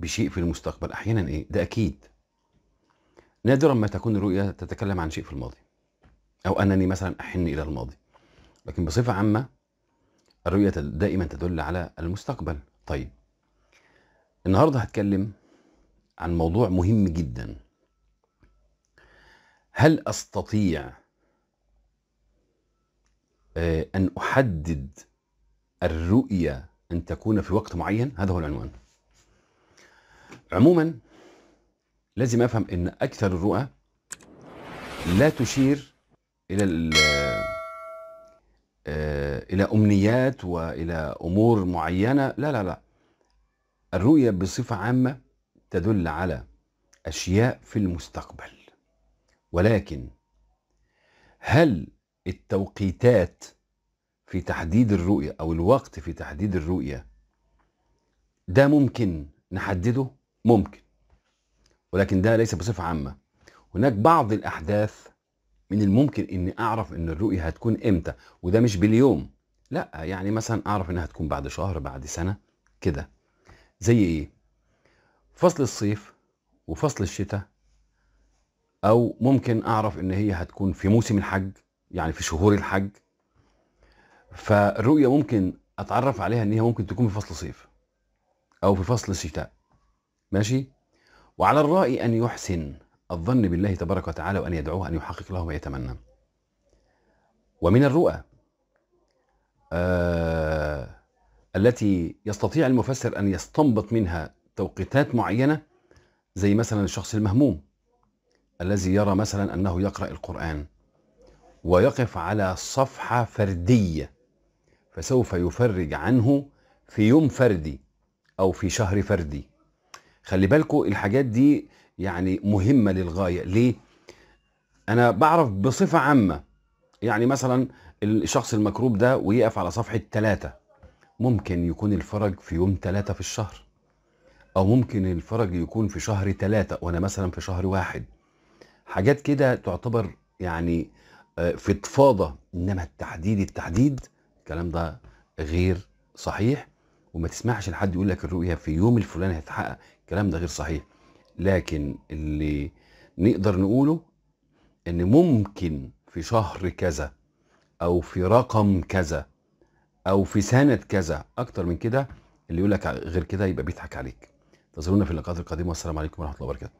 بشيء في المستقبل احيانا ايه ده اكيد نادرا ما تكون الرؤيه تتكلم عن شيء في الماضي او انني مثلا احن الى الماضي لكن بصفه عامه الرؤيه دائما تدل على المستقبل طيب النهارده هتكلم عن موضوع مهم جدا هل استطيع آه، ان احدد الرؤيه ان تكون في وقت معين هذا هو العنوان عموما لازم افهم ان اكثر الرؤى لا تشير الى آه، الى امنيات والى امور معينه لا لا لا الرؤيه بصفه عامه تدل على اشياء في المستقبل ولكن هل التوقيتات في تحديد الرؤيه او الوقت في تحديد الرؤيه ده ممكن نحدده ممكن ولكن ده ليس بصفة عامة هناك بعض الأحداث من الممكن إني أعرف إن الرؤية هتكون إمتى وده مش باليوم لا يعني مثلا أعرف إنها هتكون بعد شهر بعد سنة كده زي إيه فصل الصيف وفصل الشتاء أو ممكن أعرف إن هي هتكون في موسم الحج يعني في شهور الحج فالرؤية ممكن أتعرف عليها إن هي ممكن تكون في فصل صيف أو في فصل الشتاء ماشي وعلى الرائي أن يحسن الظن بالله تبارك وتعالى وأن يدعوه أن يحقق له ما يتمنى ومن الرؤى آه التي يستطيع المفسر أن يستنبط منها توقيتات معينة زي مثلا الشخص المهموم الذي يرى مثلا أنه يقرأ القرآن ويقف على صفحة فردية فسوف يفرج عنه في يوم فردي أو في شهر فردي خلي بالكم الحاجات دي يعني مهمة للغاية ليه؟ أنا بعرف بصفة عامة يعني مثلا الشخص المكروب ده ويقف على صفحة ثلاثة ممكن يكون الفرج في يوم ثلاثة في الشهر أو ممكن الفرج يكون في شهر ثلاثة وأنا مثلا في شهر واحد حاجات كده تعتبر يعني آه، فضفاضة إنما التحديد التحديد الكلام ده غير صحيح وما تسمعش لحد يقول لك الرؤيه في يوم الفلاني هتتحقق الكلام ده غير صحيح لكن اللي نقدر نقوله ان ممكن في شهر كذا او في رقم كذا او في سنه كذا اكتر من كده اللي يقول لك غير كده يبقى بيضحك عليك انتظرونا في اللقاءات القادمه والسلام عليكم ورحمه الله وبركاته